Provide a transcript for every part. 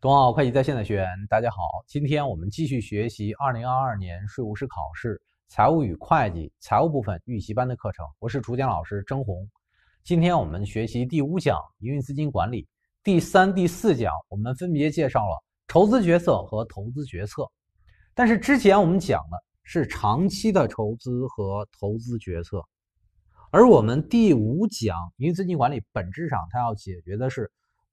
东奥会计在线的学员，大家好，今天我们继续学习二零二二年税务师考试财务与会计财务部分预习班的课程。我是主讲老师郑红。今天我们学习第五讲营运资金管理。第三、第四讲我们分别介绍了筹资决策和投资决策。但是之前我们讲的是长期的筹资和投资决策，而我们第五讲营运资金管理，本质上它要解决的是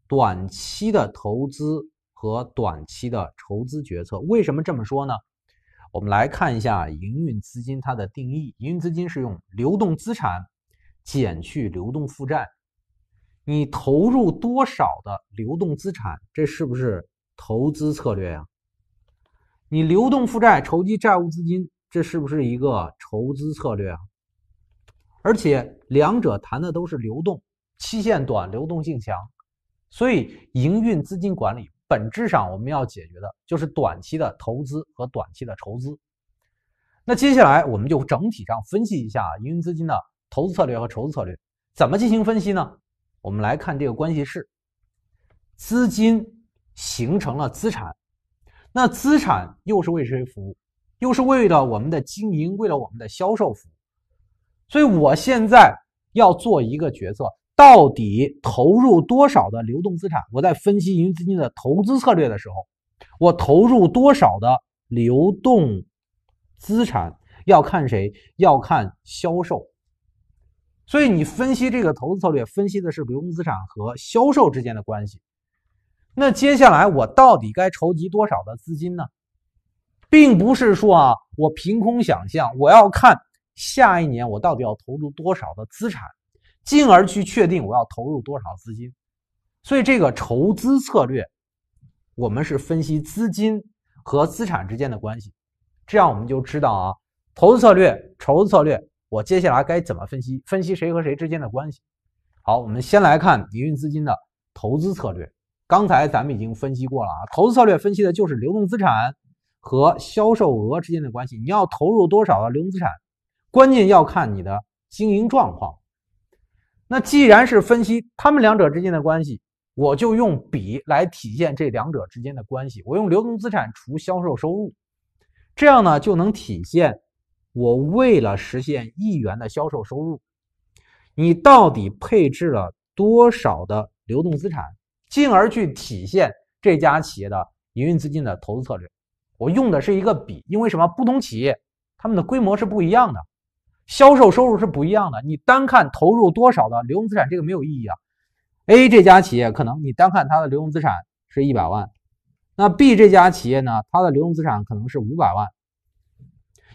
短期的投资。和短期的筹资决策，为什么这么说呢？我们来看一下营运资金它的定义。营运资金是用流动资产减去流动负债。你投入多少的流动资产，这是不是投资策略呀？你流动负债筹集债务资金，这是不是一个筹资策略啊？而且两者谈的都是流动，期限短，流动性强，所以营运资金管理。本质上，我们要解决的就是短期的投资和短期的筹资。那接下来，我们就整体上分析一下营运资金的投资策略和筹资策略。怎么进行分析呢？我们来看这个关系式：资金形成了资产，那资产又是为谁服务？又是为了我们的经营，为了我们的销售服务。所以我现在要做一个决策。到底投入多少的流动资产？我在分析营运资金的投资策略的时候，我投入多少的流动资产要看谁？要看销售。所以你分析这个投资策略，分析的是流动资产和销售之间的关系。那接下来我到底该筹集多少的资金呢？并不是说啊，我凭空想象，我要看下一年我到底要投入多少的资产。进而去确定我要投入多少资金，所以这个筹资策略，我们是分析资金和资产之间的关系，这样我们就知道啊，投资策略、筹资策略，我接下来该怎么分析？分析谁和谁之间的关系？好，我们先来看营运资金的投资策略。刚才咱们已经分析过了啊，投资策略分析的就是流动资产和销售额之间的关系。你要投入多少的流动资产？关键要看你的经营状况。那既然是分析他们两者之间的关系，我就用比来体现这两者之间的关系。我用流动资产除销售收入，这样呢就能体现我为了实现亿元的销售收入，你到底配置了多少的流动资产，进而去体现这家企业的营运资金的投资策略。我用的是一个比，因为什么？不同企业它们的规模是不一样的。销售收入是不一样的，你单看投入多少的流动资产，这个没有意义啊。A 这家企业可能你单看它的流动资产是一百万，那 B 这家企业呢，它的流动资产可能是五百万。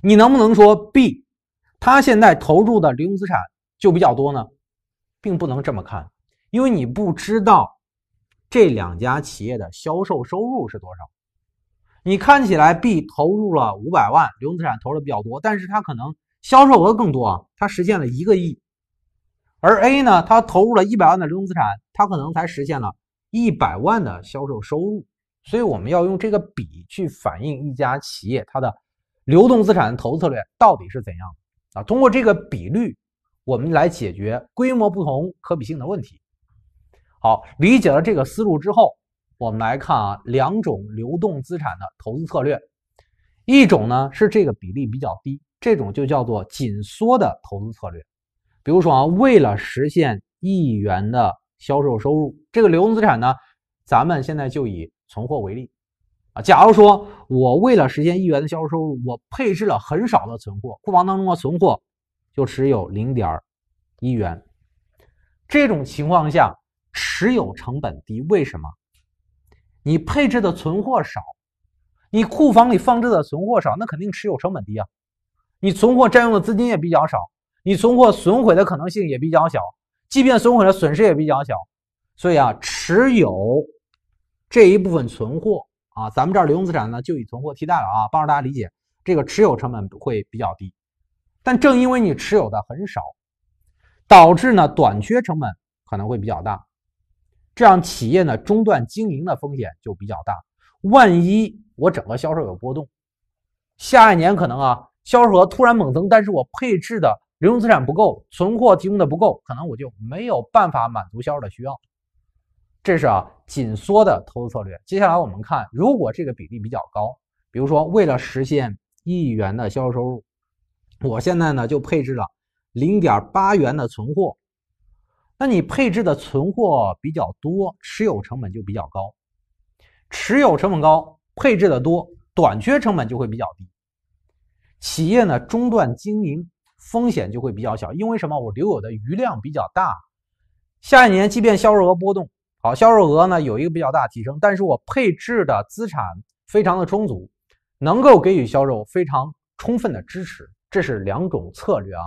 你能不能说 B，它现在投入的流动资产就比较多呢？并不能这么看，因为你不知道这两家企业的销售收入是多少。你看起来 B 投入了五百万流动资产投入的比较多，但是它可能。销售额更多啊，它实现了一个亿，而 A 呢，它投入了一百万的流动资产，它可能才实现了一百万的销售收入。所以我们要用这个比去反映一家企业它的流动资产的投资策略到底是怎样啊？通过这个比率，我们来解决规模不同可比性的问题。好，理解了这个思路之后，我们来看啊，两种流动资产的投资策略，一种呢是这个比例比较低。这种就叫做紧缩的投资策略。比如说啊，为了实现亿元的销售收入，这个流动资产呢，咱们现在就以存货为例啊。假如说我为了实现亿元的销售收入，我配置了很少的存货，库房当中的存货就只有零点一元。这种情况下，持有成本低。为什么？你配置的存货少，你库房里放置的存货少，那肯定持有成本低啊。你存货占用的资金也比较少，你存货损毁的可能性也比较小，即便损毁了，损失也比较小。所以啊，持有这一部分存货啊，咱们这儿流动资产呢就以存货替代了啊，帮助大家理解，这个持有成本会比较低。但正因为你持有的很少，导致呢短缺成本可能会比较大，这样企业呢中断经营的风险就比较大。万一我整个销售有波动，下一年可能啊。销售额突然猛增，但是我配置的流动资产不够，存货提供的不够，可能我就没有办法满足销售的需要。这是啊，紧缩的投资策略。接下来我们看，如果这个比例比较高，比如说为了实现一元的销售收入，我现在呢就配置了零点八元的存货。那你配置的存货比较多，持有成本就比较高。持有成本高，配置的多，短缺成本就会比较低。企业呢中断经营风险就会比较小，因为什么？我留有的余量比较大，下一年即便销售额波动好，销售额呢有一个比较大提升，但是我配置的资产非常的充足，能够给予销售非常充分的支持。这是两种策略啊。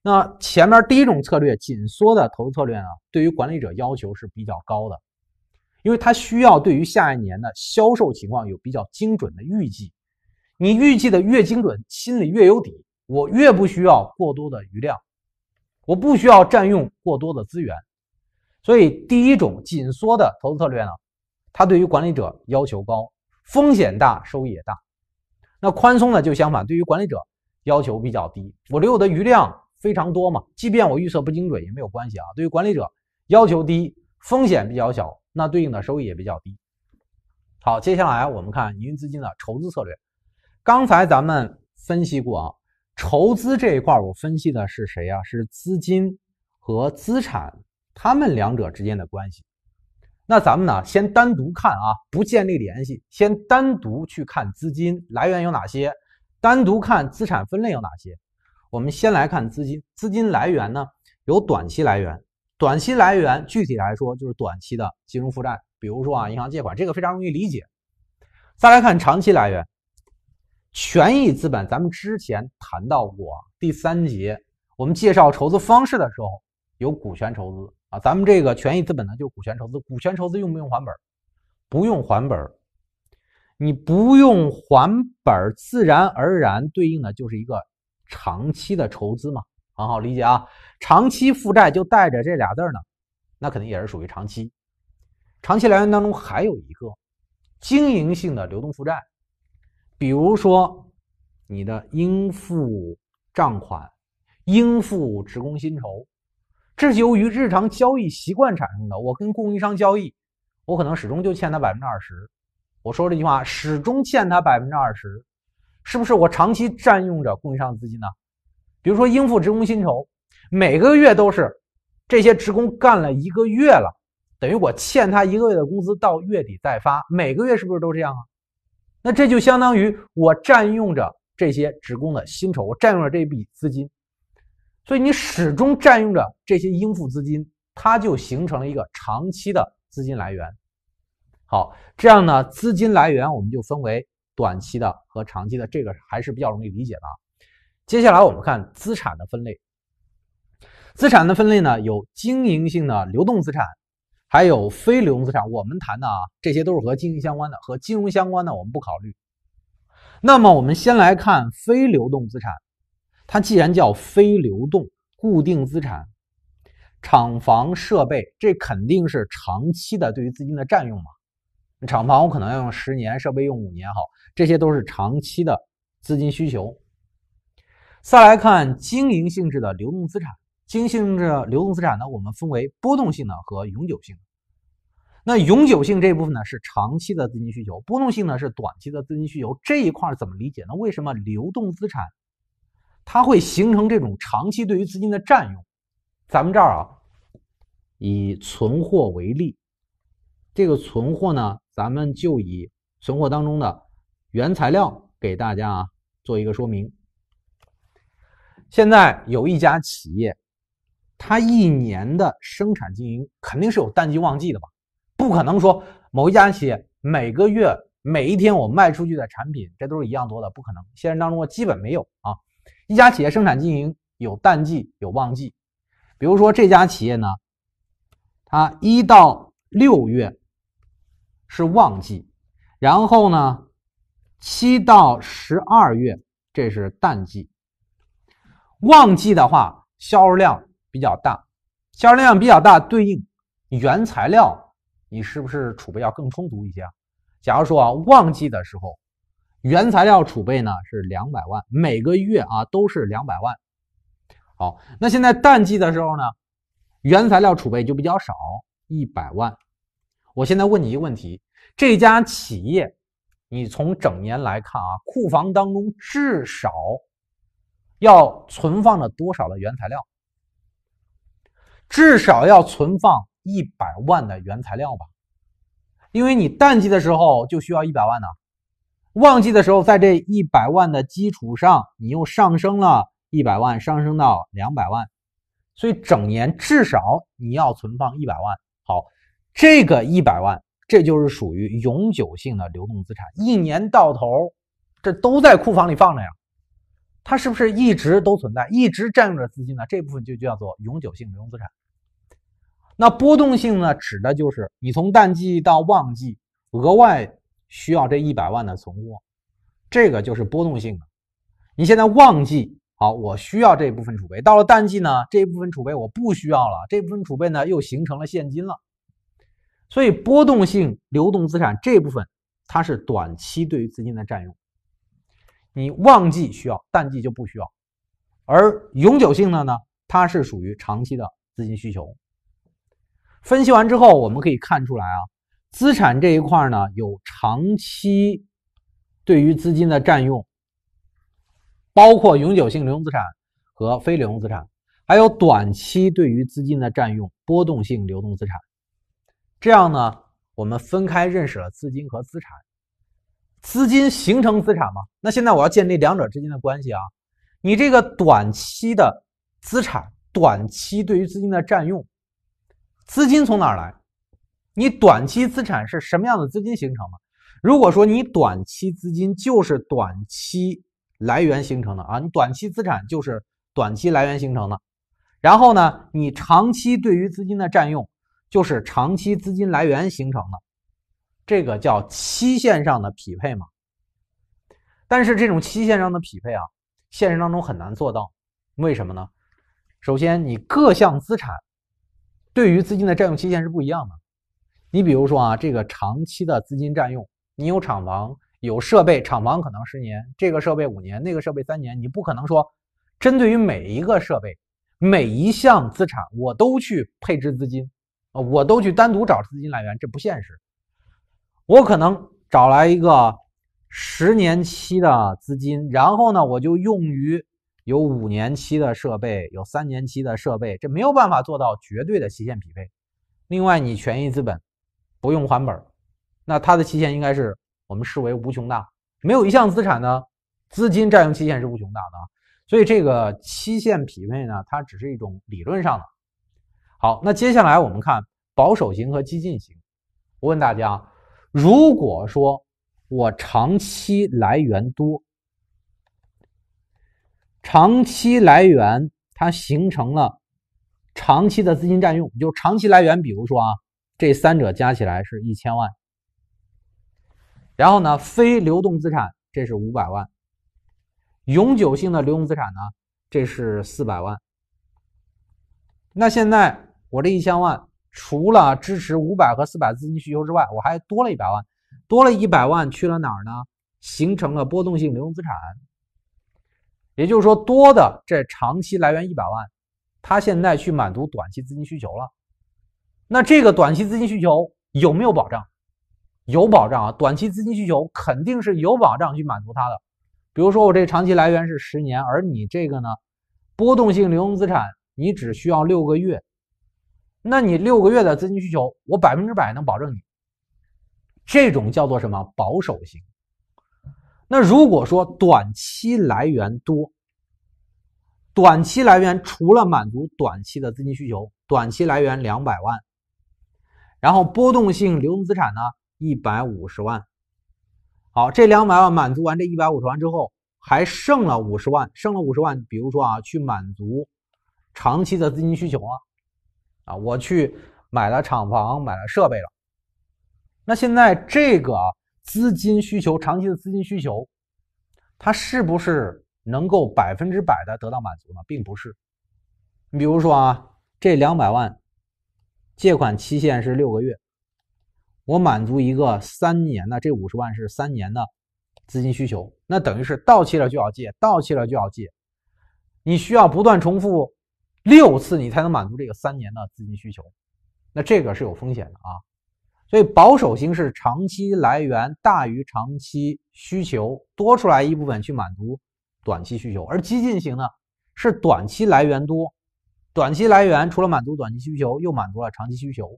那前面第一种策略，紧缩的投资策略呢，对于管理者要求是比较高的，因为它需要对于下一年的销售情况有比较精准的预计。你预计的越精准，心里越有底，我越不需要过多的余量，我不需要占用过多的资源，所以第一种紧缩的投资策略呢，它对于管理者要求高，风险大，收益也大。那宽松的就相反，对于管理者要求比较低，我留有的余量非常多嘛，即便我预测不精准也没有关系啊。对于管理者要求低，风险比较小，那对应的收益也比较低。好，接下来我们看营运资金的筹资策略。刚才咱们分析过啊，筹资这一块，我分析的是谁呀？是资金和资产，他们两者之间的关系。那咱们呢，先单独看啊，不建立联系，先单独去看资金来源有哪些，单独看资产分类有哪些。我们先来看资金，资金来源呢有短期来源，短期来源具体来说就是短期的金融负债，比如说啊银行借款，这个非常容易理解。再来看长期来源。权益资本，咱们之前谈到过，第三节我们介绍筹资方式的时候，有股权筹资啊，咱们这个权益资本呢就是股权筹资。股权筹资用不用还本？不用还本儿，你不用还本，自然而然对应的就是一个长期的筹资嘛，很好理解啊。长期负债就带着这俩字儿呢，那肯定也是属于长期。长期来源当中还有一个经营性的流动负债。比如说，你的应付账款、应付职工薪酬，这是由于日常交易习惯产生的。我跟供应商交易，我可能始终就欠他百分之二十。我说这句话，始终欠他百分之二十，是不是我长期占用着供应商资金呢？比如说，应付职工薪酬，每个月都是这些职工干了一个月了，等于我欠他一个月的工资，到月底再发，每个月是不是都这样啊？那这就相当于我占用着这些职工的薪酬，我占用了这笔资金，所以你始终占用着这些应付资金，它就形成了一个长期的资金来源。好，这样呢，资金来源我们就分为短期的和长期的，这个还是比较容易理解的啊。接下来我们看资产的分类。资产的分类呢，有经营性的流动资产。还有非流动资产，我们谈的啊，这些都是和经营相关的，和金融相关的我们不考虑。那么我们先来看非流动资产，它既然叫非流动，固定资产、厂房、设备，这肯定是长期的对于资金的占用嘛。厂房我可能要用十年，设备用五年哈，这些都是长期的资金需求。再来看经营性质的流动资产，经营性质流动资产呢，我们分为波动性的和永久性。那永久性这部分呢是长期的资金需求，波动性呢是短期的资金需求。这一块怎么理解？呢？为什么流动资产它会形成这种长期对于资金的占用？咱们这儿啊，以存货为例，这个存货呢，咱们就以存货当中的原材料给大家啊做一个说明。现在有一家企业，它一年的生产经营肯定是有淡季旺季的吧？不可能说某一家企业每个月每一天我卖出去的产品，这都是一样多的，不可能。现实当中基本没有啊。一家企业生产经营有淡季有旺季，比如说这家企业呢，它一到六月是旺季，然后呢，七到十二月这是淡季。旺季的话，销售量比较大，销售量比较大对应原材料。你是不是储备要更充足一些？假如说啊，旺季的时候，原材料储备呢是两百万，每个月啊都是两百万。好，那现在淡季的时候呢，原材料储备就比较少，一百万。我现在问你一个问题：这家企业，你从整年来看啊，库房当中至少要存放了多少的原材料？至少要存放。一百万的原材料吧，因为你淡季的时候就需要一百万呢，旺季的时候在这一百万的基础上，你又上升了一百万，上升到两百万，所以整年至少你要存放一百万。好，这个一百万，这就是属于永久性的流动资产，一年到头这都在库房里放着呀，它是不是一直都存在，一直占用着资金呢？这部分就叫做永久性流动资产。那波动性呢，指的就是你从淡季到旺季额外需要这一百万的存货，这个就是波动性的。你现在旺季好，我需要这部分储备；到了淡季呢，这一部分储备我不需要了，这部分储备呢又形成了现金了。所以波动性流动资产这部分它是短期对于资金的占用，你旺季需要，淡季就不需要。而永久性的呢，它是属于长期的资金需求。分析完之后，我们可以看出来啊，资产这一块呢有长期对于资金的占用，包括永久性流动资产和非流动资产，还有短期对于资金的占用，波动性流动资产。这样呢，我们分开认识了资金和资产。资金形成资产嘛？那现在我要建立两者之间的关系啊。你这个短期的资产，短期对于资金的占用。资金从哪儿来？你短期资产是什么样的资金形成的？如果说你短期资金就是短期来源形成的啊，你短期资产就是短期来源形成的，然后呢，你长期对于资金的占用就是长期资金来源形成的，这个叫期限上的匹配嘛。但是这种期限上的匹配啊，现实当中很难做到，为什么呢？首先，你各项资产。对于资金的占用期限是不一样的。你比如说啊，这个长期的资金占用，你有厂房，有设备，厂房可能十年，这个设备五年，那个设备三年，你不可能说，针对于每一个设备，每一项资产，我都去配置资金，啊，我都去单独找出资金来源，这不现实。我可能找来一个十年期的资金，然后呢，我就用于。有五年期的设备，有三年期的设备，这没有办法做到绝对的期限匹配。另外，你权益资本不用还本，那它的期限应该是我们视为无穷大。没有一项资产呢，资金占用期限是无穷大的，啊。所以这个期限匹配呢，它只是一种理论上的。好，那接下来我们看保守型和激进型。我问大家，如果说我长期来源多？长期来源它形成了长期的资金占用，就是长期来源，比如说啊，这三者加起来是一千万。然后呢，非流动资产这是五百万，永久性的流动资产呢这是四百万。那现在我这一千万，除了支持五百和四百资金需求之外，我还多了一百万，多了一百万去了哪儿呢？形成了波动性流动资产。也就是说，多的这长期来源一百万，他现在去满足短期资金需求了。那这个短期资金需求有没有保障？有保障啊！短期资金需求肯定是有保障去满足他的。比如说，我这长期来源是十年，而你这个呢，波动性流动资产，你只需要六个月。那你六个月的资金需求，我百分之百能保证你。这种叫做什么？保守型。那如果说短期来源多，短期来源除了满足短期的资金需求，短期来源两百万，然后波动性流动资产呢一百五十万，好，这两百万满足完这一百五十万之后，还剩了五十万，剩了五十万，比如说啊，去满足长期的资金需求了，啊，我去买了厂房，买了设备了，那现在这个。资金需求，长期的资金需求，它是不是能够百分之百的得到满足呢？并不是。你比如说啊，这两百万，借款期限是六个月，我满足一个三年的，这五十万是三年的资金需求，那等于是到期了就要借，到期了就要借，你需要不断重复六次，你才能满足这个三年的资金需求，那这个是有风险的啊。所以保守型是长期来源大于长期需求，多出来一部分去满足短期需求，而激进型呢是短期来源多，短期来源除了满足短期需求，又满足了长期需求。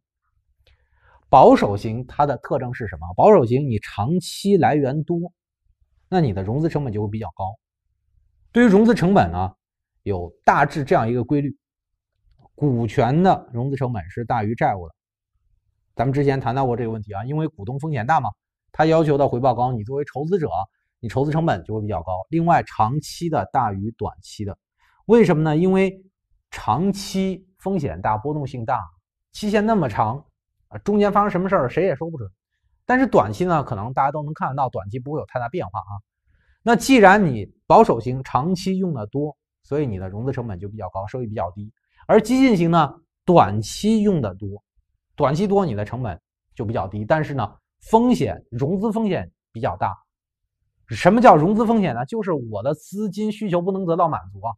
保守型它的特征是什么？保守型你长期来源多，那你的融资成本就会比较高。对于融资成本呢，有大致这样一个规律：股权的融资成本是大于债务的。咱们之前谈到过这个问题啊，因为股东风险大嘛，他要求的回报高，你作为筹资者，你筹资成本就会比较高。另外，长期的大于短期的，为什么呢？因为长期风险大，波动性大，期限那么长啊，中间发生什么事儿谁也说不准。但是短期呢，可能大家都能看得到，短期不会有太大变化啊。那既然你保守型长期用的多，所以你的融资成本就比较高，收益比较低。而激进型呢，短期用的多。短期多，你的成本就比较低，但是呢，风险融资风险比较大。什么叫融资风险呢？就是我的资金需求不能得到满足，啊，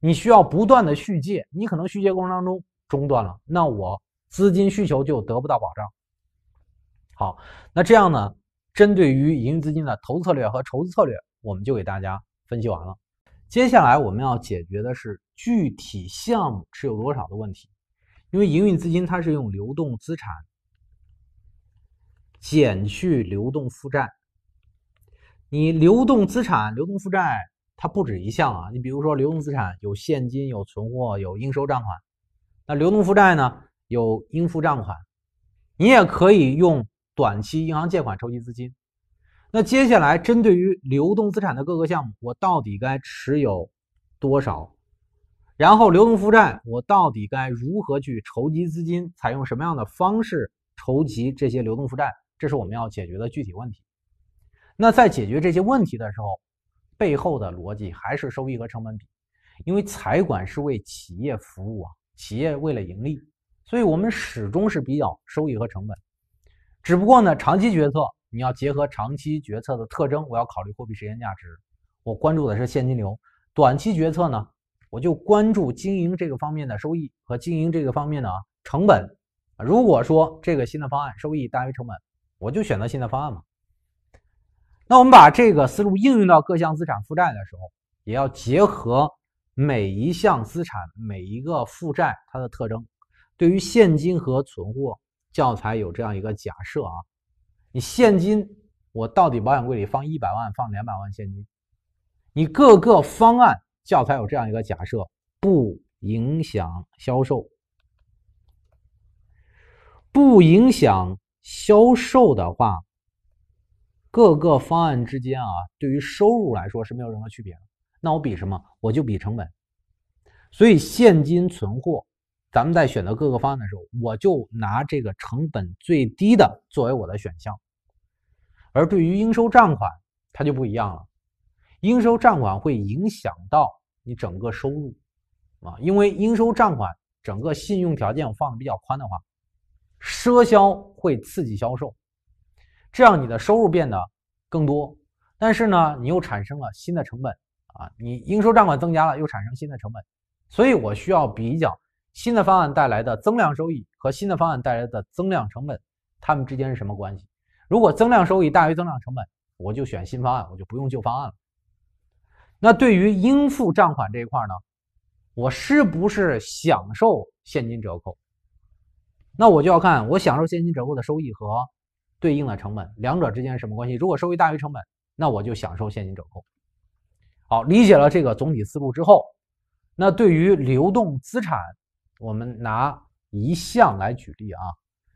你需要不断的续借，你可能续借过程当中中断了，那我资金需求就得不到保障。好，那这样呢，针对于营运资金的投资策略和筹资策略，我们就给大家分析完了。接下来我们要解决的是具体项目持有多少的问题。因为营运资金它是用流动资产减去流动负债。你流动资产、流动负债它不止一项啊，你比如说流动资产有现金、有存货、有应收账款，那流动负债呢有应付账款，你也可以用短期银行借款筹集资金。那接下来针对于流动资产的各个项目，我到底该持有多少？然后流动负债，我到底该如何去筹集资金？采用什么样的方式筹集这些流动负债？这是我们要解决的具体问题。那在解决这些问题的时候，背后的逻辑还是收益和成本比，因为财管是为企业服务啊，企业为了盈利，所以我们始终是比较收益和成本。只不过呢，长期决策你要结合长期决策的特征，我要考虑货币时间价值，我关注的是现金流。短期决策呢？我就关注经营这个方面的收益和经营这个方面的成本。如果说这个新的方案收益大于成本，我就选择新的方案嘛。那我们把这个思路应用到各项资产负债的时候，也要结合每一项资产、每一个负债它的特征。对于现金和存货，教材有这样一个假设啊：你现金我到底保险柜里放一百万、放两百万现金？你各个方案。教材有这样一个假设，不影响销售，不影响销售的话，各个方案之间啊，对于收入来说是没有任何区别的。那我比什么？我就比成本。所以现金存货，咱们在选择各个方案的时候，我就拿这个成本最低的作为我的选项。而对于应收账款，它就不一样了。应收账款会影响到你整个收入，啊，因为应收账款整个信用条件放的比较宽的话，赊销会刺激销售，这样你的收入变得更多，但是呢，你又产生了新的成本，啊，你应收账款增加了又产生新的成本，所以我需要比较新的方案带来的增量收益和新的方案带来的增量成本，它们之间是什么关系？如果增量收益大于增量成本，我就选新方案，我就不用旧方案了。那对于应付账款这一块呢，我是不是享受现金折扣？那我就要看我享受现金折扣的收益和对应的成本两者之间什么关系？如果收益大于成本，那我就享受现金折扣。好，理解了这个总体思路之后，那对于流动资产，我们拿一项来举例啊。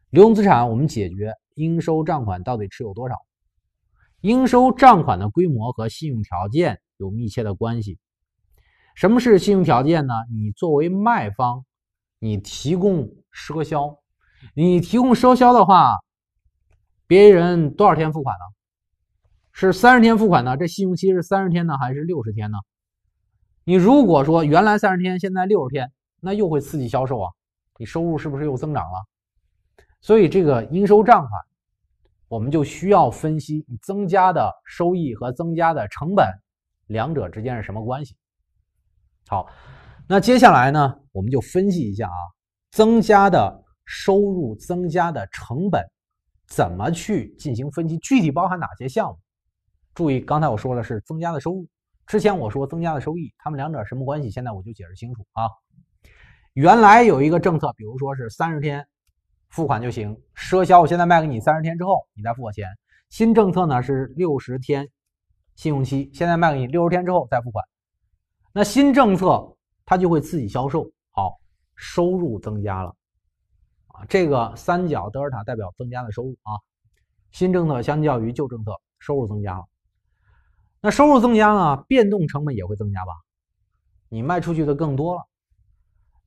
流动资产我们解决应收账款到底持有多少？应收账款的规模和信用条件有密切的关系。什么是信用条件呢？你作为卖方，你提供赊销，你提供赊销的话，别人多少天付款呢？是三十天付款呢？这信用期是三十天呢，还是六十天呢？你如果说原来三十天，现在六十天，那又会刺激销售啊？你收入是不是又增长了？所以这个应收账款。我们就需要分析增加的收益和增加的成本两者之间是什么关系。好，那接下来呢，我们就分析一下啊，增加的收入、增加的成本怎么去进行分析，具体包含哪些项目？注意，刚才我说的是增加的收入，之前我说增加的收益，他们两者什么关系？现在我就解释清楚啊。原来有一个政策，比如说是三十天。付款就行，赊销我现在卖给你，三十天之后你再付我钱。新政策呢是六十天信用期，现在卖给你六十天之后再付款。那新政策它就会刺激销售，好，收入增加了啊，这个三角德尔塔代表增加的收入啊。新政策相较于旧政策，收入增加了。那收入增加了，变动成本也会增加吧？你卖出去的更多了，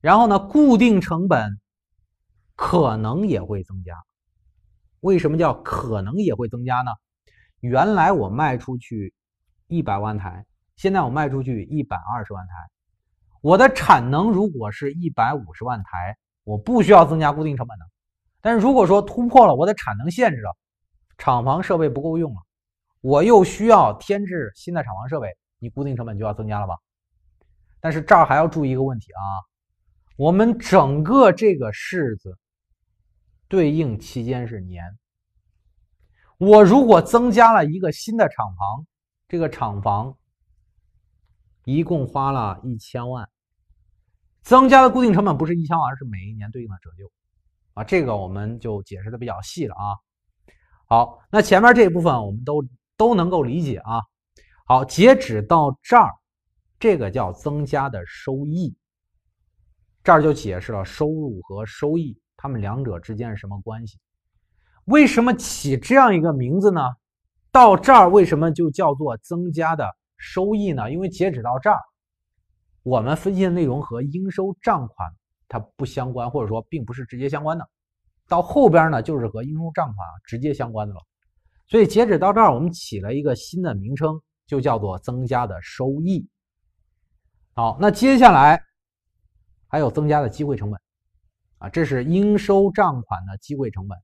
然后呢，固定成本。可能也会增加，为什么叫可能也会增加呢？原来我卖出去一百万台，现在我卖出去一百二十万台，我的产能如果是一百五十万台，我不需要增加固定成本的。但是如果说突破了我的产能限制了，厂房设备不够用了，我又需要添置新的厂房设备，你固定成本就要增加了吧？但是这儿还要注意一个问题啊，我们整个这个式子。对应期间是年。我如果增加了一个新的厂房，这个厂房一共花了一千万，增加的固定成本不是一千万，而是每一年对应的折旧啊。这个我们就解释的比较细了啊。好，那前面这一部分我们都都能够理解啊。好，截止到这儿，这个叫增加的收益。这儿就解释了收入和收益。它们两者之间是什么关系？为什么起这样一个名字呢？到这儿为什么就叫做增加的收益呢？因为截止到这儿，我们分析的内容和应收账款它不相关，或者说并不是直接相关的。到后边呢，就是和应收账款直接相关的了。所以截止到这儿，我们起了一个新的名称，就叫做增加的收益。好，那接下来还有增加的机会成本。啊，这是应收账款的机会成本。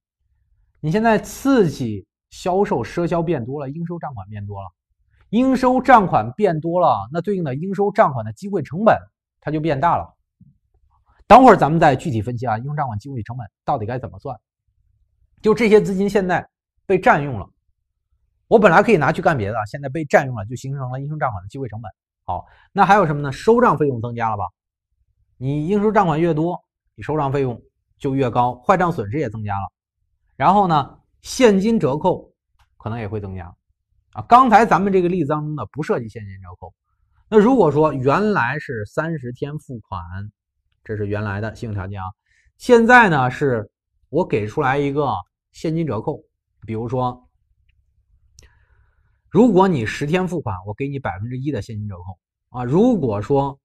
你现在刺激销售，赊销变多了，应收账款变多了，应收账款变多了，那对应的应收账款的机会成本它就变大了。等会儿咱们再具体分析啊，应收账款机会成本到底该怎么算？就这些资金现在被占用了，我本来可以拿去干别的，现在被占用了，就形成了应收账款的机会成本。好，那还有什么呢？收账费用增加了吧？你应收账款越多。你收账费用就越高，坏账损失也增加了。然后呢，现金折扣可能也会增加啊。刚才咱们这个例子当中的不涉及现金折扣。那如果说原来是三十天付款，这是原来的信用条件啊。现在呢，是我给出来一个现金折扣，比如说，如果你十天付款，我给你百分之一的现金折扣啊。如果说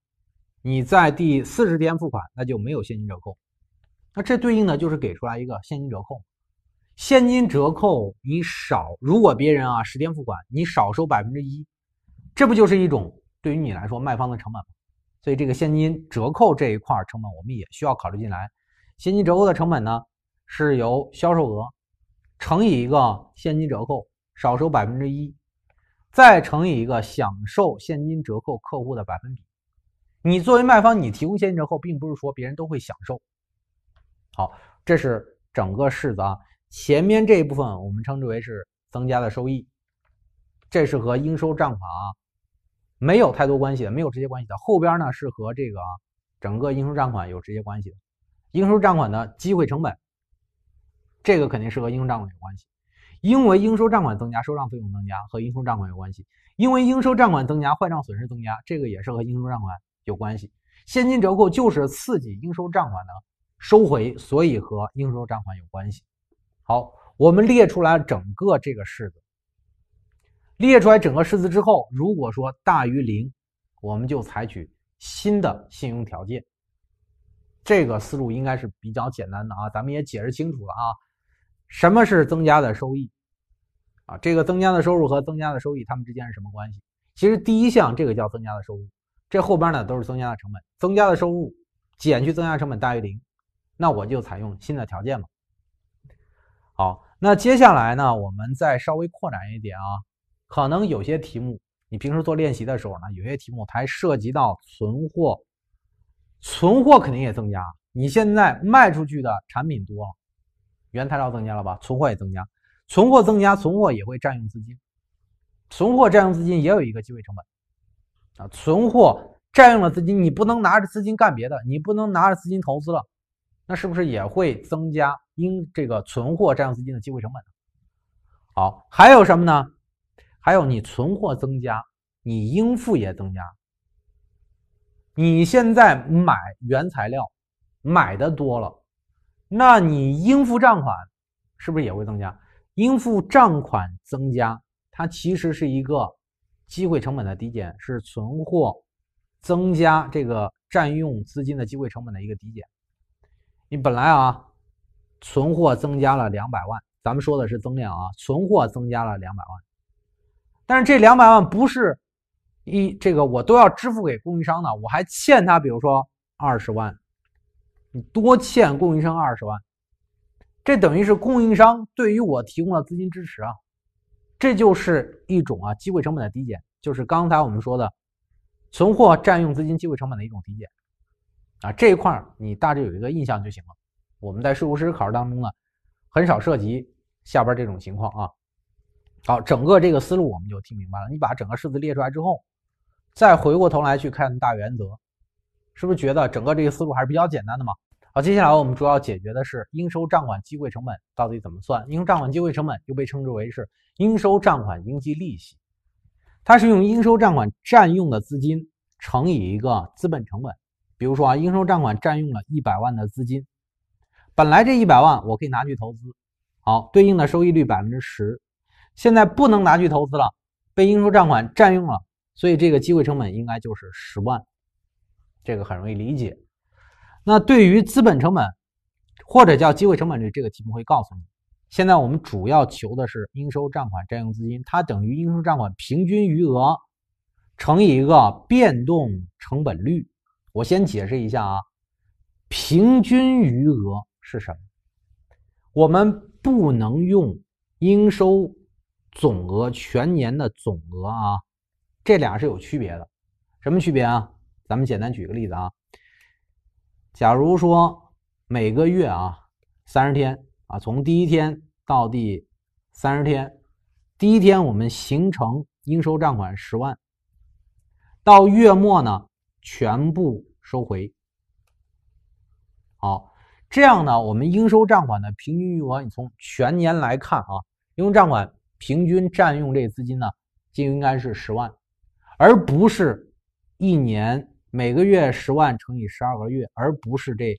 你在第四十天付款，那就没有现金折扣。那这对应的就是给出来一个现金折扣，现金折扣你少，如果别人啊十天付款，你少收百分之一，这不就是一种对于你来说卖方的成本吗？所以这个现金折扣这一块成本我们也需要考虑进来。现金折扣的成本呢，是由销售额乘以一个现金折扣少收百分之一，再乘以一个享受现金折扣客户的百分比。你作为卖方，你提供现金折扣，并不是说别人都会享受。好，这是整个式子啊。前面这一部分我们称之为是增加的收益，这是和应收账款啊没有太多关系的，没有直接关系的。后边呢是和这个整个应收账款有直接关系的，应收账款的机会成本，这个肯定是和应收账款有关系，因为应收账款增加，收账费用增加和应收账款有关系；因为应收账款增加，坏账损失增加，这个也是和应收账款。有关系，现金折扣就是刺激应收账款的收回，所以和应收账款有关系。好，我们列出来整个这个式子，列出来整个式子之后，如果说大于零，我们就采取新的信用条件。这个思路应该是比较简单的啊，咱们也解释清楚了啊，什么是增加的收益？啊，这个增加的收入和增加的收益，它们之间是什么关系？其实第一项这个叫增加的收入。这后边呢都是增加的成本，增加的收入减去增加成本大于零，那我就采用新的条件嘛。好，那接下来呢，我们再稍微扩展一点啊。可能有些题目，你平时做练习的时候呢，有些题目还涉及到存货，存货肯定也增加。你现在卖出去的产品多了，原材料增加了吧？存货也增加，存货增加，存货也会占用资金，存货占用资金也有一个机会成本。啊，存货占用了资金，你不能拿着资金干别的，你不能拿着资金投资了，那是不是也会增加应这个存货占用资金的机会成本？好，还有什么呢？还有你存货增加，你应付也增加。你现在买原材料买的多了，那你应付账款是不是也会增加？应付账款增加，它其实是一个。机会成本的抵减是存货增加这个占用资金的机会成本的一个抵减。你本来啊，存货增加了两百万，咱们说的是增量啊，存货增加了两百万。但是这两百万不是一这个我都要支付给供应商的，我还欠他，比如说二十万，你多欠供应商二十万，这等于是供应商对于我提供了资金支持啊。这就是一种啊机会成本的递减，就是刚才我们说的，存货占用资金机会成本的一种递减，啊这一块儿你大致有一个印象就行了。我们在税务师考试当中呢，很少涉及下边这种情况啊。好，整个这个思路我们就听明白了。你把整个式子列出来之后，再回过头来去看大原则，是不是觉得整个这个思路还是比较简单的嘛？好，接下来我们主要解决的是应收账款机会成本到底怎么算？应收账款机会成本又被称之为是应收账款应计利息，它是用应收账款占用的资金乘以一个资本成本。比如说啊，应收账款占用了一百万的资金，本来这一百万我可以拿去投资，好，对应的收益率百分之十，现在不能拿去投资了，被应收账款占用了，所以这个机会成本应该就是十万，这个很容易理解。那对于资本成本或者叫机会成本率这个题目会告诉你，现在我们主要求的是应收账款占用资金，它等于应收账款平均余额乘以一个变动成本率。我先解释一下啊，平均余额是什么？我们不能用应收总额全年的总额啊，这俩是有区别的。什么区别啊？咱们简单举个例子啊。假如说每个月啊三十天啊，从第一天到第三十天，第一天我们形成应收账款十万，到月末呢全部收回。好，这样呢，我们应收账款的平均余额，你从全年来看啊，应收账款平均占用这资金呢，就应该是十万，而不是一年。每个月十万乘以十二个月，而不是这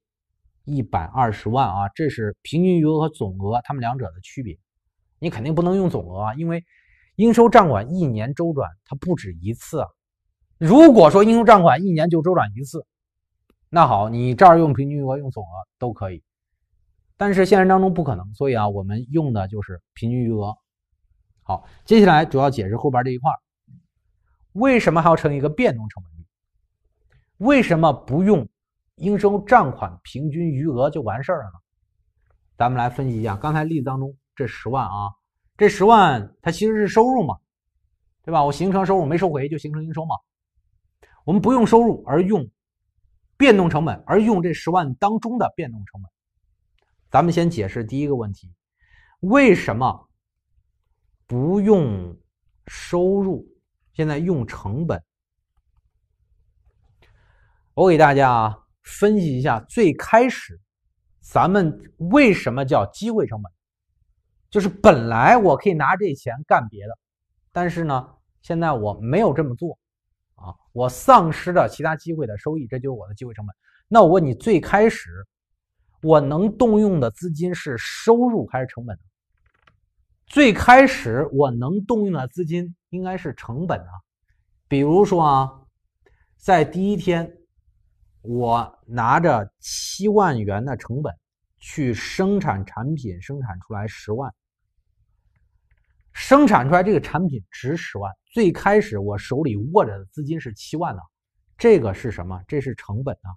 一百二十万啊！这是平均余额和总额，它们两者的区别。你肯定不能用总额啊，因为应收账款一年周转它不止一次啊。如果说应收账款一年就周转一次，那好，你这儿用平均余额用总额都可以，但是现实当中不可能，所以啊，我们用的就是平均余额。好，接下来主要解释后边这一块，为什么还要乘一个变动成本？为什么不用应收账款平均余额就完事儿了呢？咱们来分析一下刚才例子当中这十万啊，这十万它其实是收入嘛，对吧？我形成收入没收回就形成应收嘛。我们不用收入，而用变动成本，而用这十万当中的变动成本。咱们先解释第一个问题，为什么不用收入，现在用成本？我给大家啊分析一下，最开始咱们为什么叫机会成本？就是本来我可以拿这钱干别的，但是呢，现在我没有这么做啊，我丧失了其他机会的收益，这就是我的机会成本。那我问你，最开始我能动用的资金是收入还是成本？最开始我能动用的资金应该是成本啊。比如说啊，在第一天。我拿着七万元的成本去生产产品，生产出来十万，生产出来这个产品值十万。最开始我手里握着的资金是七万呢，这个是什么？这是成本啊。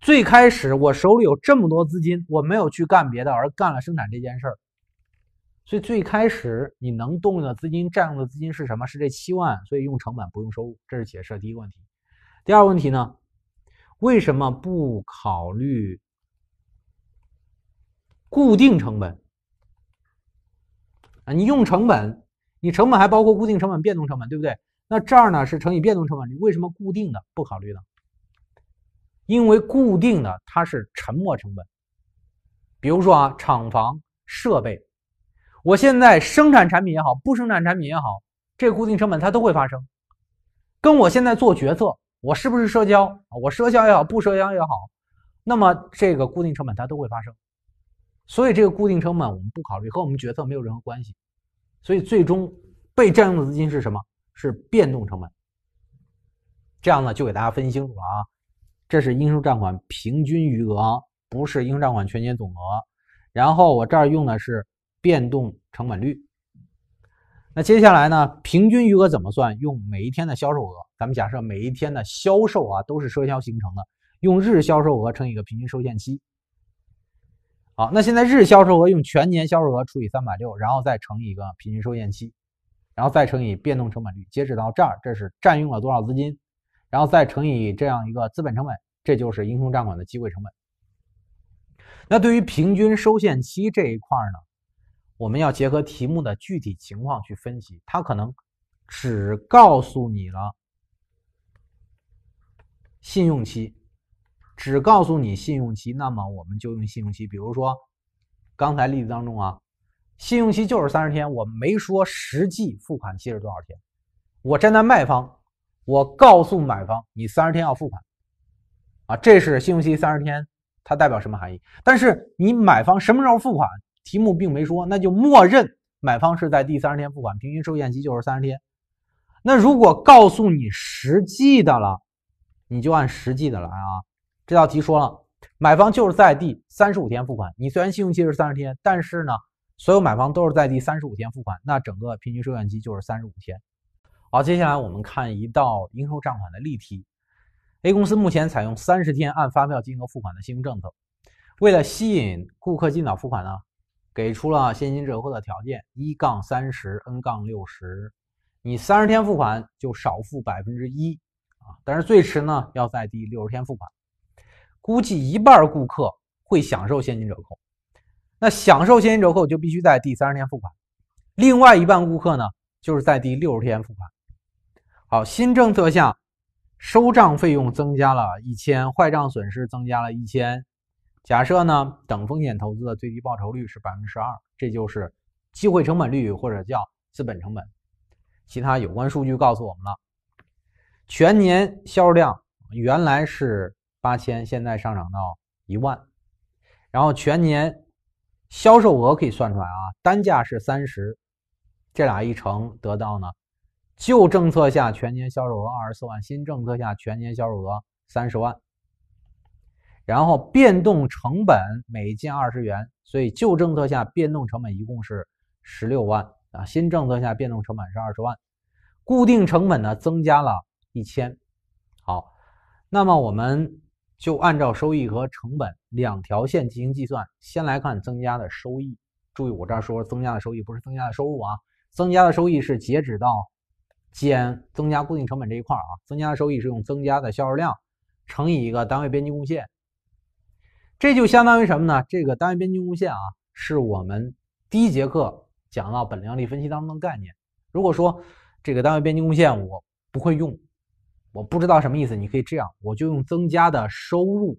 最开始我手里有这么多资金，我没有去干别的，而干了生产这件事儿。所以最开始你能动用的资金占用的资金是什么？是这七万。所以用成本不用收入，这是解释的第一个问题。第二个问题呢？为什么不考虑固定成本啊？你用成本，你成本还包括固定成本、变动成本，对不对？那这儿呢是乘以变动成本，你为什么固定的不考虑呢？因为固定的它是沉没成本。比如说啊，厂房、设备，我现在生产产品也好，不生产产品也好，这固定成本它都会发生，跟我现在做决策。我是不是社交啊？我社交也好，不社交也好，那么这个固定成本它都会发生，所以这个固定成本我们不考虑，和我们决策没有任何关系。所以最终被占用的资金是什么？是变动成本。这样呢，就给大家分析清楚了啊。这是应收账款平均余额，不是应收账款全年总额。然后我这儿用的是变动成本率。那接下来呢，平均余额怎么算？用每一天的销售额。咱们假设每一天的销售啊都是赊销形成的，用日销售额乘以一个平均收现期。好，那现在日销售额用全年销售额除以三百六，然后再乘以一个平均收现期，然后再乘以变动成本率，截止到这儿，这是占用了多少资金，然后再乘以这样一个资本成本，这就是应收账款的机会成本。那对于平均收现期这一块呢，我们要结合题目的具体情况去分析，它可能只告诉你了。信用期只告诉你信用期，那么我们就用信用期。比如说刚才例子当中啊，信用期就是三十天，我没说实际付款期是多少天。我站在卖方，我告诉买方你三十天要付款啊，这是信用期三十天，它代表什么含义？但是你买方什么时候付款？题目并没说，那就默认买方是在第三十天付款，平均收现期就是三十天。那如果告诉你实际的了？你就按实际的来啊！这道题说了，买方就是在第三十五天付款。你虽然信用期是三十天，但是呢，所有买方都是在第三十五天付款，那整个平均收款期就是三十五天。好，接下来我们看一道应收账款的例题。A 公司目前采用三十天按发票金额付款的信用政策，为了吸引顾客尽早付款呢，给出了现金折扣的条件：一杠三十，N 杠六十。你三十天付款就少付百分之一。啊，但是最迟呢要在第六十天付款，估计一半顾客会享受现金折扣，那享受现金折扣就必须在第三十天付款，另外一半顾客呢就是在第六十天付款。好，新政策下，收账费用增加了一千，坏账损失增加了一千，假设呢等风险投资的最低报酬率是百分之十二，这就是机会成本率或者叫资本成本，其他有关数据告诉我们了。全年销量原来是八千，现在上涨到一万，然后全年销售额可以算出来啊，单价是三十，这俩一乘得到呢，旧政策下全年销售额二十四万，新政策下全年销售额三十万，然后变动成本每件二十元，所以旧政策下变动成本一共是十六万啊，新政策下变动成本是二十万，固定成本呢增加了。一千，好，那么我们就按照收益和成本两条线进行计算。先来看增加的收益，注意我这儿说增加的收益不是增加的收入啊，增加的收益是截止到减增加固定成本这一块儿啊，增加的收益是用增加的销售量乘以一个单位边际贡献，这就相当于什么呢？这个单位边际贡献啊，是我们第一节课讲到本量利分析当中的概念。如果说这个单位边际贡献我不会用。我不知道什么意思，你可以这样，我就用增加的收入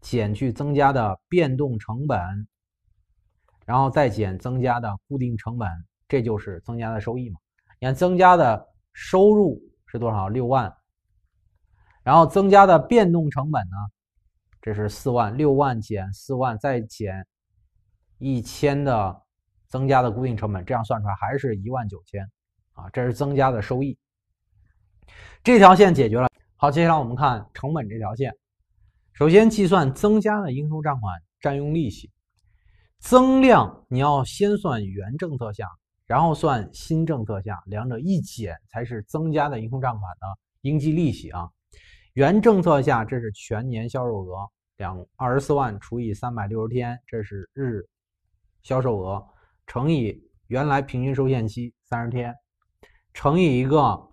减去增加的变动成本，然后再减增加的固定成本，这就是增加的收益嘛？你看增加的收入是多少？六万，然后增加的变动成本呢？这是四万，六万减四万，再减一千的增加的固定成本，这样算出来还是一万九千啊，这是增加的收益。这条线解决了，好，接下来我们看成本这条线。首先计算增加的应收账款占用利息增量，你要先算原政策下，然后算新政策下，两者一减才是增加的应收账款的应计利息啊。原政策下，这是全年销售额两二十四万除以三百六十天，这是日销售额乘以原来平均收现期三十天乘以一个。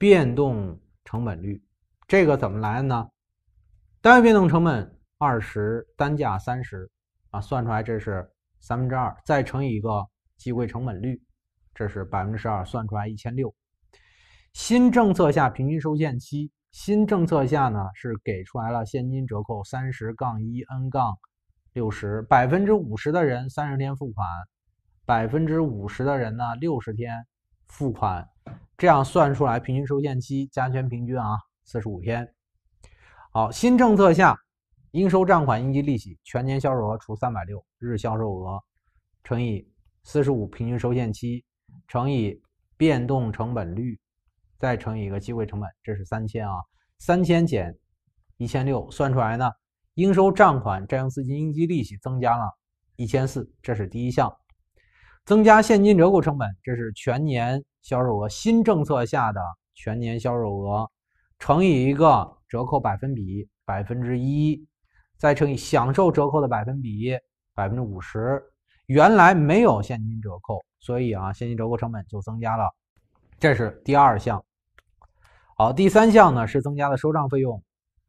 变动成本率，这个怎么来呢？单位变动成本二十，单价三十，啊，算出来这是三分之二，再乘以一个机会成本率，这是百分之十二，算出来一千六。新政策下平均收现期，新政策下呢是给出来了现金折扣三十杠一 n 杠六十，百分之五十的人三十天付款，百分之五十的人呢六十天付款。这样算出来平均收现期加权平均啊，四十五天。好，新政策下应收账款应计利息全年销售额除三百六日销售额乘以四十五平均收现期乘以变动成本率，再乘以一个机会成本，这是三千啊，三千减一千六算出来呢，应收账款占用资金应计利息增加了，一千四，这是第一项，增加现金折扣成本，这是全年。销售额新政策下的全年销售额乘以一个折扣百分比百分之一，再乘以享受折扣的百分比百分之五十。原来没有现金折扣，所以啊现金折扣成本就增加了，这是第二项。好，第三项呢是增加的收账费用，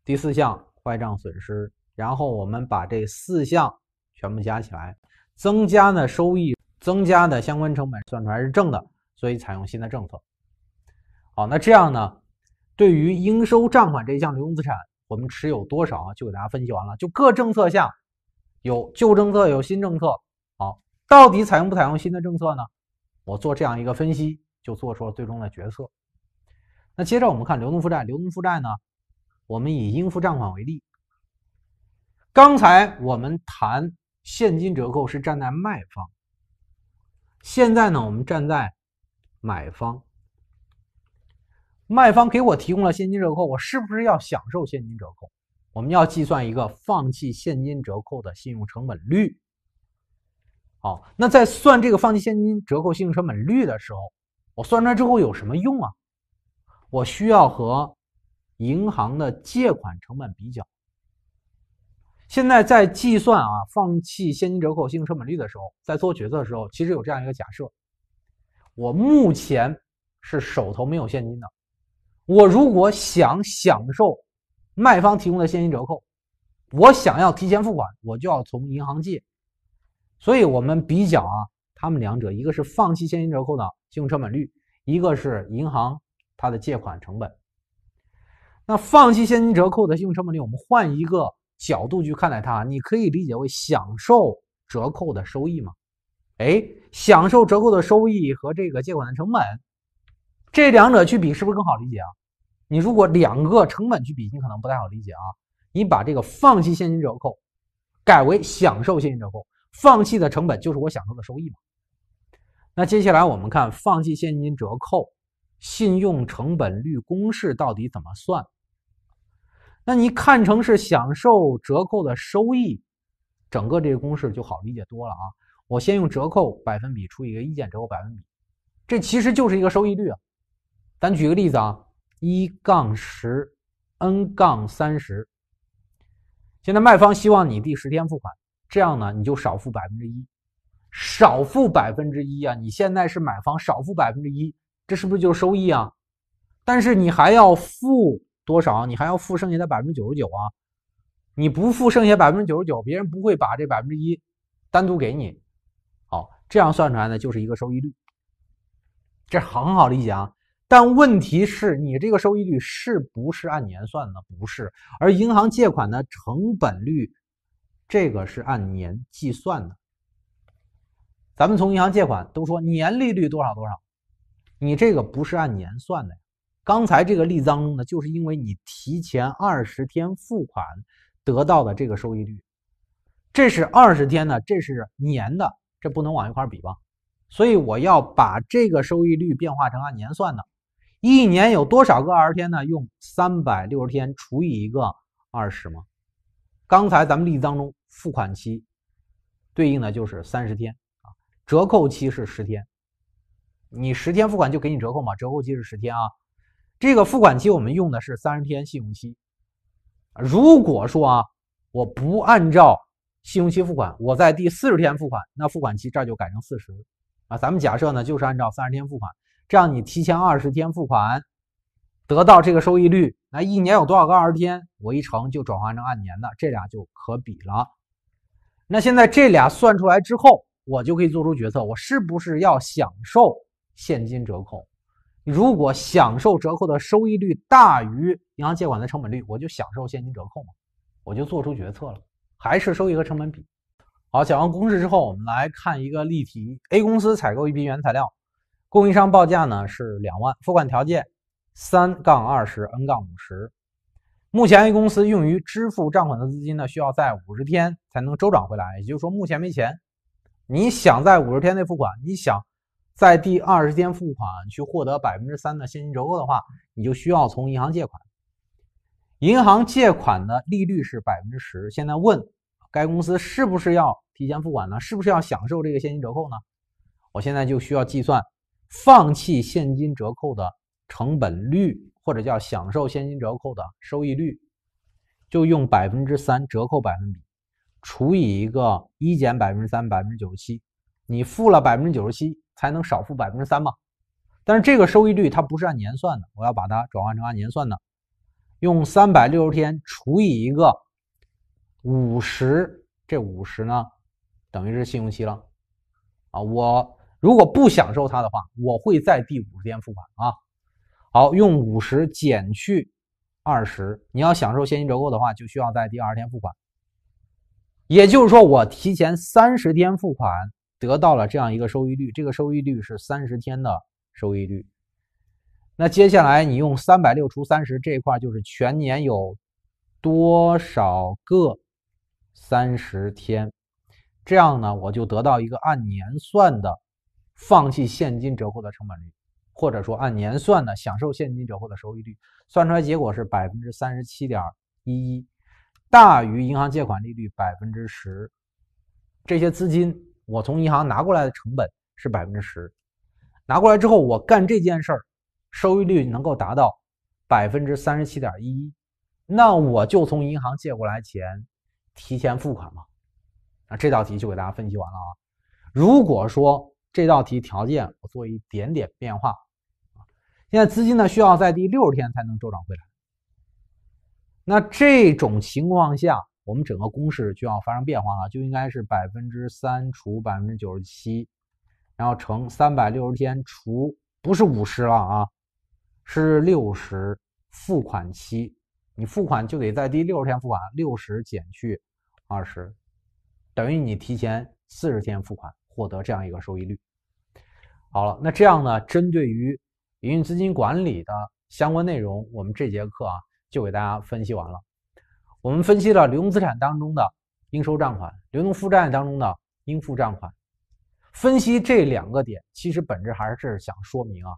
第四项坏账损失。然后我们把这四项全部加起来，增加的收益，增加的相关成本算出来是正的。所以采用新的政策，好，那这样呢？对于应收账款这一项流动资产，我们持有多少啊？就给大家分析完了。就各政策下有旧政策，有新政策。好，到底采用不采用新的政策呢？我做这样一个分析，就做出了最终的决策。那接着我们看流动负债，流动负债呢，我们以应付账款为例。刚才我们谈现金折扣是站在卖方，现在呢，我们站在。买方，卖方给我提供了现金折扣，我是不是要享受现金折扣？我们要计算一个放弃现金折扣的信用成本率。好，那在算这个放弃现金折扣信用成本率的时候，我算出来之后有什么用啊？我需要和银行的借款成本比较。现在在计算啊放弃现金折扣信用成本率的时候，在做决策的时候，其实有这样一个假设。我目前是手头没有现金的，我如果想享受卖方提供的现金折扣，我想要提前付款，我就要从银行借。所以，我们比较啊，他们两者，一个是放弃现金折扣的信用成本率，一个是银行它的借款成本。那放弃现金折扣的信用成本率，我们换一个角度去看待它你可以理解为享受折扣的收益吗？哎，享受折扣的收益和这个借款的成本，这两者去比，是不是更好理解啊？你如果两个成本去比，你可能不太好理解啊。你把这个放弃现金折扣改为享受现金折扣，放弃的成本就是我享受的收益嘛？那接下来我们看放弃现金折扣信用成本率公式到底怎么算？那你看成是享受折扣的收益，整个这个公式就好理解多了啊。我先用折扣百分比除以一个一减折扣百分比，这其实就是一个收益率啊。咱举个例子啊，一杠十，n 杠三十。现在卖方希望你第十天付款，这样呢你就少付百分之一，少付百分之一啊。你现在是买方，少付百分之一，这是不是就是收益啊？但是你还要付多少？你还要付剩下的百分之九十九啊。你不付剩下百分之九十九，别人不会把这百分之一单独给你。这样算出来呢就是一个收益率，这很好理解啊。但问题是你这个收益率是不是按年算呢？不是，而银行借款的成本率，这个是按年计算的。咱们从银行借款都说年利率多少多少，你这个不是按年算的。刚才这个例当中呢，就是因为你提前二十天付款得到的这个收益率，这是二十天的，这是年的。这不能往一块比吧？所以我要把这个收益率变化成按年算的，一年有多少个二十天呢？用三百六十天除以一个二十吗？刚才咱们例子当中，付款期对应的就是三十天啊，折扣期是十天，你十天付款就给你折扣嘛，折扣期是十天啊。这个付款期我们用的是三十天信用期。如果说啊，我不按照。信用期付款，我在第四十天付款，那付款期这儿就改成四十，啊，咱们假设呢就是按照三十天付款，这样你提前二十天付款，得到这个收益率，那一年有多少个二十天？我一乘就转换成按年的，这俩就可比了。那现在这俩算出来之后，我就可以做出决策，我是不是要享受现金折扣？如果享受折扣的收益率大于银行借款的成本率，我就享受现金折扣嘛，我就做出决策了。还是收益和成本比好。讲完公式之后，我们来看一个例题。A 公司采购一批原材料，供应商报价呢是两万，付款条件三杠二十，n 杠五十。目前 A 公司用于支付账款的资金呢，需要在五十天才能周转回来，也就是说目前没钱。你想在五十天内付款，你想在第二十天付款去获得百分之三的现金折扣的话，你就需要从银行借款。银行借款的利率是百分之十，现在问该公司是不是要提前付款呢？是不是要享受这个现金折扣呢？我现在就需要计算放弃现金折扣的成本率，或者叫享受现金折扣的收益率，就用百分之三折扣百分比除以一个一减百分之三百分之九十七，你付了百分之九十七才能少付百分之三嘛？但是这个收益率它不是按年算的，我要把它转换成按年算的。用三百六十天除以一个五十，这五十呢，等于是信用期了啊！我如果不享受它的话，我会在第五十天付款啊。好，用五十减去二十，你要享受现金折扣的话，就需要在第二十天付款。也就是说，我提前三十天付款得到了这样一个收益率，这个收益率是三十天的收益率。那接下来你用三百六除三十，这块就是全年有多少个三十天，这样呢，我就得到一个按年算的放弃现金折扣的成本率，或者说按年算的享受现金折扣的收益率，算出来结果是百分之三十七点一一，大于银行借款利率百分之十，这些资金我从银行拿过来的成本是百分之十，拿过来之后我干这件事儿。收益率能够达到百分之三十七点一，那我就从银行借过来钱，提前付款嘛。那这道题就给大家分析完了啊。如果说这道题条件我做一点点变化，现在资金呢需要在第六十天才能周转回来。那这种情况下，我们整个公式就要发生变化了，就应该是百分之三除百分之九十七，然后乘三百六十天除不是五十了啊。是六十，付款期，你付款就得在第六十天付款，六十减去二十，等于你提前四十天付款获得这样一个收益率。好了，那这样呢，针对于营运资金管理的相关内容，我们这节课啊就给大家分析完了。我们分析了流动资产当中的应收账款，流动负债当中的应付账款，分析这两个点，其实本质还是想说明啊。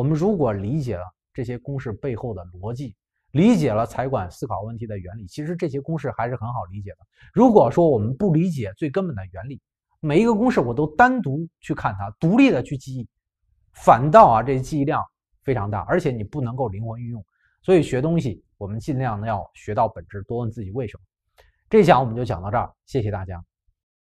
我们如果理解了这些公式背后的逻辑，理解了财管思考问题的原理，其实这些公式还是很好理解的。如果说我们不理解最根本的原理，每一个公式我都单独去看它，独立的去记忆，反倒啊，这记忆量非常大，而且你不能够灵活运用。所以学东西，我们尽量要学到本质，多问自己为什么。这讲我们就讲到这儿，谢谢大家。